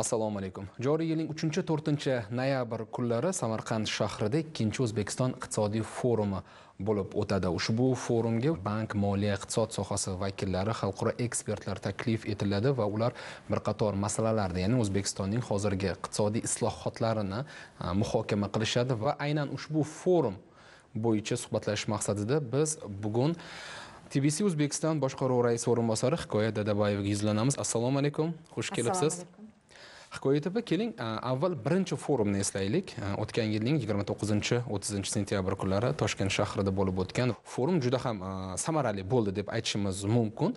assalomu alaykum joriy yilning 3 to'rtinchi noyabr kunlari samarqand shahrida ikkinchi o'zbekiston iqtisodiy forumi bo'lib o'tadi ushbu forumga bank moliya iqtisod sohasi vakillari xalqaro ekspertlar taklif etiladi va ular bir qator masalalarda ya'ni o'zbekistonning hozirgi iqtisodiy islohotlarini muhokama qilishadi va aynan ushbu forum bo'yicha suhbatlashish maqsadida biz bugun tbc o'zbekiston boshqaruvi raisi o'rinbosari hikoya dadabayevga yuzlanamiz assalomu alaykum xush kelibsiz hikoya tv keling avval birinchi forumni eslaylik o'tgan yilning yigirma to'qqizinchi o'ttizinchi sentyabr kunlari toshkent shahrida bo'lib o'tgan forum juda ham samarali bo'ldi deb aytishimiz mumkin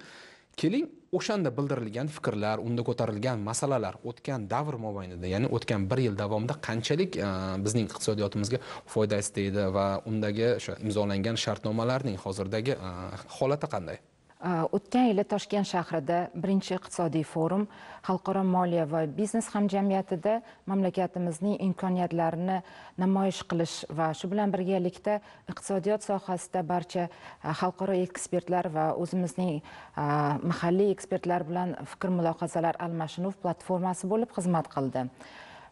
keling o'shanda bildirilgan fikrlar unda ko'tarilgan masalalar o'tgan davr mobaynida ya'ni o'tgan bir yil davomida qanchalik bizning iqtisodiyotimizga foydasi tegdi va undagi o'sha imzolangan shartnomalarning hozirdagi holati qanday Э, o'tgan yili toshkent shahrida birinchi iqtisodiy forum xalqaro moliya va biznes hamjamiyatida mamlakatimizning imkoniyatlarini namoyish qilish va shu bilan birgalikda iqtisodiyot sohasida barcha e, xalqaro ekspertlar va o'zimizning e, mahalliy ekspertlar bilan fikr mulohazalar almashinuv platformasi bo'lib xizmat qildi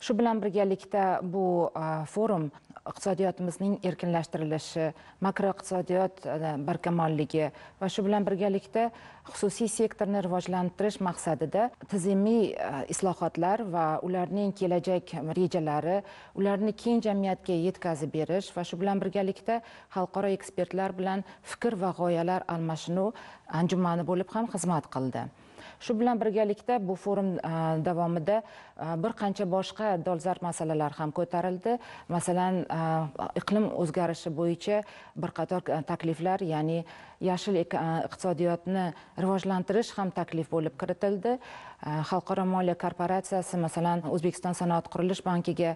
shu bilan birgalikda bu e, forum iqtisodiyotimizning erkinlashtirilishi makroiqtisodiyot e, barkamolligi va shu bilan birgalikda xususiy sektorni rivojlantirish maqsadida tizimiy e, islohotlar va ularning kelajak rejalari ularni keng jamiyatga yetkazib berish va shu bilan birgalikda xalqaro ekspertlar bilan fikr va g'oyalar almashinuv anjumani bo'lib ham xizmat qildi shu bilan birgalikda bu forum davomida bir qancha boshqa dolzarb masalalar ham ko'tarildi masalan iqlim o'zgarishi bo'yicha bir qator takliflar ya'ni yashil iqtisodiyotni rivojlantirish ham taklif bo'lib kiritildi xalqaro moliya korporatsiyasi masalan o'zbekiston sanoat qurilish bankiga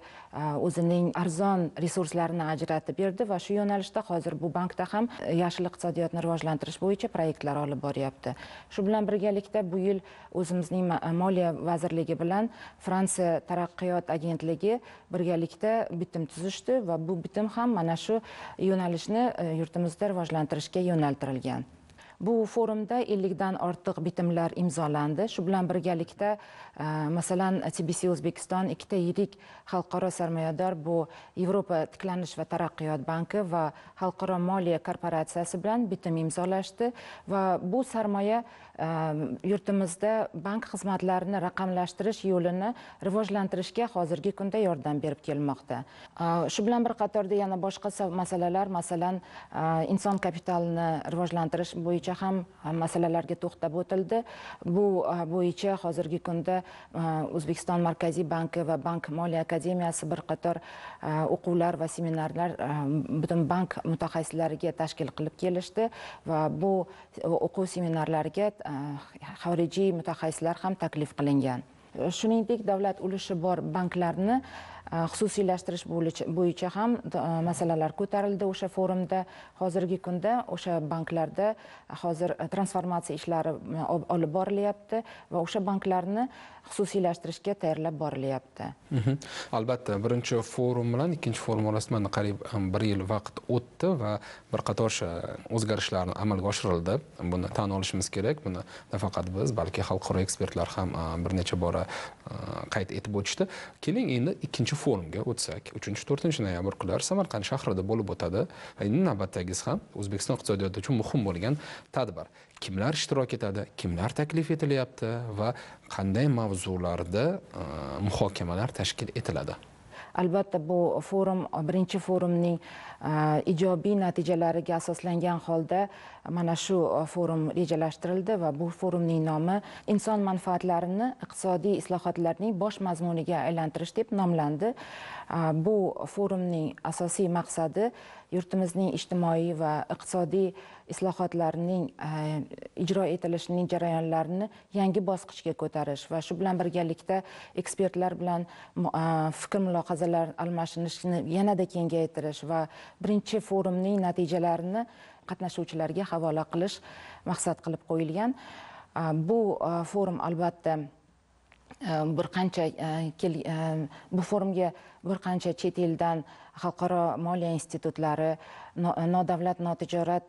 o'zining arzon resurslarini ajratib berdi va shu yo'nalishda hozir bu bankda ham e, yashil iqtisodiyotni rivojlantirish bo'yicha proyektlar olib boryapti shu bilan birgalikda bu yil o'zimizning moliya vazirligi bilan fransiya taraqqiyot agentligi birgalikda bitim tuzishdi va bu bitim ham mana shu yo'nalishni e, yurtimizda rivojlantirishga yo'naltirildi qolgan Bu forumda 50 dan ortiq bitimlar imzolandi. Shu bilan birgalikda, e, masalan, TBC O'zbekiston ikkita yirik xalqaro sarmoyador bu Yevropa tiklanish va taraqqiyot banki va Xalqaro moliya korporatsiyasi bilan bitim imzolashdi va bu sarmoya e, yurtimizda bank xizmatlarini raqamlashtirish yo'lini rivojlantirishga hozirgi kunda yordam berib kelmoqda. E, shu bilan bir qatorda yana boshqa masalalar, masalan, inson kapitalini rivojlantirish bo'yicha bo'yicha ham e, masalalarga to'xtab o'tildi bu e, bo'yicha hozirgi kunda e, o'zbekiston markaziy banki va bank moliya akademiyasi bir qator o'quvlar va seminarlar butun bank mutaxassislariga tashkil qilib kelishdi va bu o'quv seminarlariga xorijiy mutaxassislar ham taklif qilingan shuningdek davlat ulushi bor banklarni e, xususiylashtirish bo'yicha ham e, masalalar ko'tarildi o'sha forumda hozirgi kunda o'sha banklarda e, hozir transformatsiya ishlari olib borilyapti va o'sha banklarni xususiylashtirishga tayyorlab borilyapti mhm. albatta birinchi forum bilan ikkinchi forum orasida qariyb bir yil vaqt o'tdi va bir qator o'sha amalga oshirildi buni tan olishimiz kerak buni nafaqat biz balki xalqaro ekspertlar ham bir necha bora Э, qayd etib o'tishdi keling endi ikkinchi forumga o'tsak uchinchi to'rtinchi noyabr kunlari samarqand shahrida bo'lib o'tadi endi navbatdagisi ham o'zbekiston iqtisodiyoti uchun muhim bo'lgan tadbir kimlar ishtirok etadi kimlar taklif etilyapti va qanday mavzularda e, muhokamalar tashkil etiladi albatta bu forum birinchi forumning e, ijobiy natijalariga asoslangan holda mana shu e, forum rejalashtirildi va bu forumning nomi inson manfaatlarini iqtisodiy islohotlarning bosh mazmuniga aylantirish deb nomlandi e, bu forumning asosiy maqsadi yurtimizning ijtimoiy va iqtisodiy islohotlarning e, ijro etilishining jarayonlarini yangi bosqichga ko'tarish va shu bilan birgalikda ekspertlar bilan e, fikr mulohazalar almashinishni yanada kengaytirish va birinchi forumning natijalarini qatnashuvchilarga havola qilish maqsad qilib qo'yilgan e, bu forum albatta bir qancha bu forumga bir qancha chet eldan xalqaro moliya institutlari nodavlat notijorat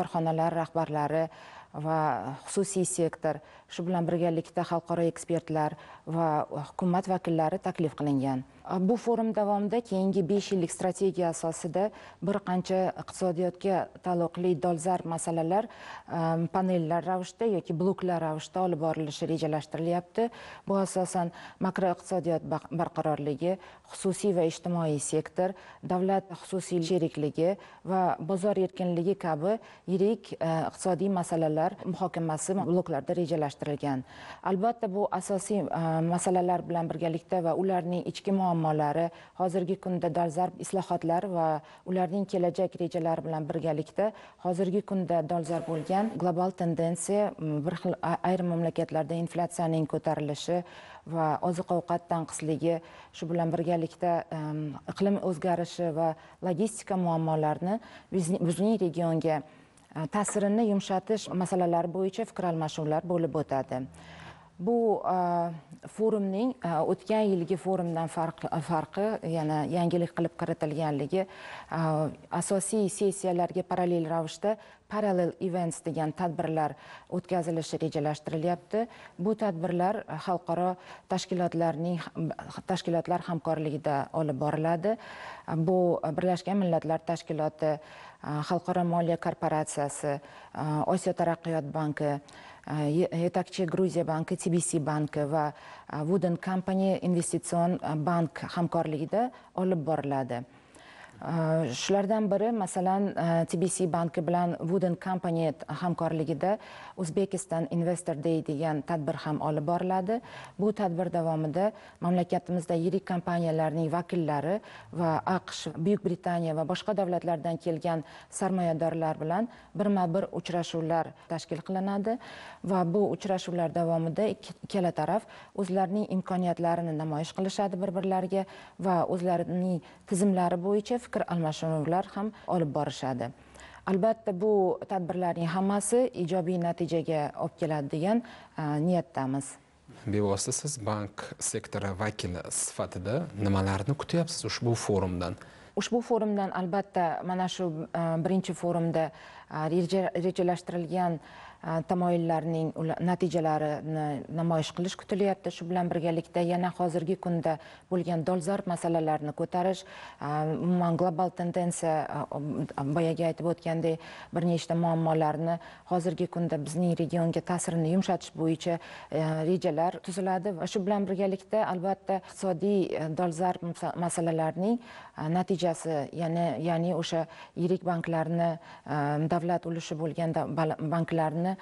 korxonalar rahbarlari va xususiy sektor shu bilan birgalikda xalqaro ekspertlar va hukumat vakillari taklif qilingan bu forum davomida keyingi 5 yillik strategiya asosida bir qancha iqtisodiyotga taalluqli dolzarb masalalar panellar ravishda yoki bloklar ravishda olib borilishi rejalashtirilyapti bu asosan makroiqtisodiyot barqarorligi xususiy va ijtimoiy sektor davlat xususiy sherikligi va bozor erkinligi kabi yirik iqtisodiy masalalar masalalar muhokamasi bloklarda rejalashtirilgan albatta bu asosiy e, masalalar bilan birgalikda va ularning ichki muammolari hozirgi kunda dolzarb islohotlar va ularning kelajak rejalari bilan birgalikda hozirgi kunda dolzarb bo'lgan global tendensiya bir xil ayrim mamlakatlarda inflyatsiyaning ko'tarilishi va oziq ovqat tanqisligi shu bilan birgalikda iqlim o'zgarishi va logistika muammolarini bizning regionga ta'sirini yumshatish masalalari bo'yicha fikr almashuvlar bo'lib o'tadi bu e, forumning e, o'tgan yilgi forumdan farqi yana yangilik qilib kiritilganligi e, asosiy sessiyalarga parallel ravishda parallel events degan tadbirlar o'tkazilishi rejalashtirilyapti bu tadbirlar xalqaro tashkilotlarning tashkilotlar hamkorligida olib boriladi bu birlashgan millatlar tashkiloti xalqaro moliya korporatsiyasi osiyo taraqqiyot banki yetakchi gruziya banki tbc banki va wooden company investitsion bank hamkorligida olib boriladi Э, shulardan biri masalan э, tbc banki bilan wooden company hamkorligida uzbekistan investor day degan tadbir ham olib boriladi bu tadbir davomida mamlakatimizda yirik kompaniyalarning vakillari va aqsh buyuk britaniya va boshqa davlatlardan kelgan sarmoyadorlar bilan birma bir uchrashuvlar tashkil qilinadi va bu uchrashuvlar davomida ikkala taraf o'zlarining imkoniyatlarini namoyish qilishadi bir birlariga va o'zlarining tizimlari bo'yicha fikr almashinuvlar ham olib borishadi albatta bu tadbirlarning hammasi ijobiy natijaga olib keladi degan e, niyatdamiz bevosita siz bank sektori vakili sifatida nimalarni kutyapsiz ushbu forumdan ushbu forumdan albatta mana shu e, birinchi forumda rejalashtirilgan tamoyillarning natijalarini namoyish qilish kutilyapti shu bilan birgalikda yana hozirgi kunda bo'lgan dolzarb masalalarni ko'tarish umuman global tendensiya boyagi aytib o'tgandek bir nechta muammolarni hozirgi kunda bizning regionga ta'sirini yumshatish bo'yicha rejalar tuziladi va shu bilan birgalikda albatta iqtisodiy dolzarb masalalarning natijasi ya'ni ya'ni o'sha yirik banklarni davlat ulushi bo'lgan banklarni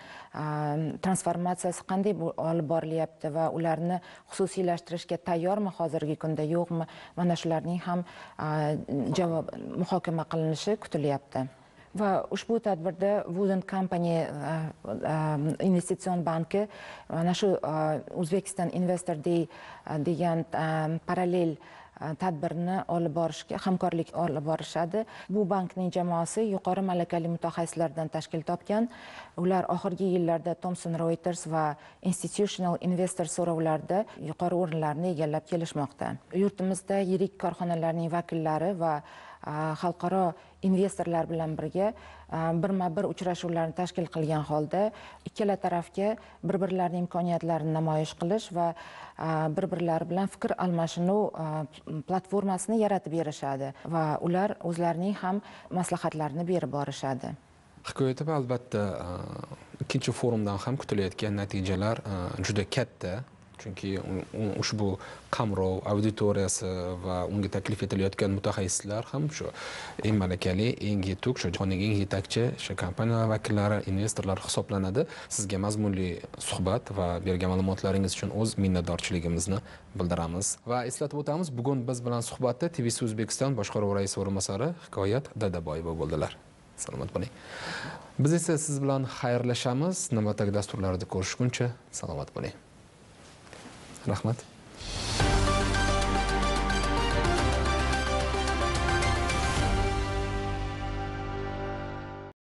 transformatsiyasi qanday olib borilyapti va ularni xususiylashtirishga tayyormi hozirgi kunda yo'qmi mana shularning ham javob muhokama qilinishi kutilyapti va ushbu tadbirda wooden company investitsion banki mana shu o'zbekiston investor day degan parallel E, tadbirni olib borishga hamkorlik olib borishadi bu bankning jamoasi yuqori malakali mutaxassislardan tashkil topgan ular oxirgi yillarda thomson reuters va institutional investor so'rovlarida yuqori o'rinlarni egallab kelishmoqda yurtimizda yirik korxonalarning vakillari va e, xalqaro investorlar bilan birga e, birma bir uchrashuvlarni tashkil qilgan holda ikkala tarafga bir birlarini imkoniyatlarini namoyish qilish va e, bir birlari bilan fikr almashinuv e, platformasini yaratib berishadi va ular o'zlarining ham maslahatlarini berib borishadi hikoyatib albatta ikkinchi forumdan ham kutilayotgan natijalar juda katta chunki ushbu qamrov auditoriyasi va unga taklif etilayotgan mutaxassislar ham shu eng malakali eng yetuk shu jahonning eng yetakchi shu kompaniyalar vakillari investorlar hisoblanadi sizga mazmunli suhbat va bergan ma'lumotlaringiz uchun o'z minnatdorchiligimizni bildiramiz va eslatib o'tamiz bugun biz bilan suhbatda tvc o'zbekiston boshqaruvi raisi o'rinbosari hikoyat dadaboyeva bo'ldilar salomat bo'ling biz esa siz bilan xayrlashamiz navbatdagi dasturlarda ko'rishguncha salomat bo'ling Rahmat.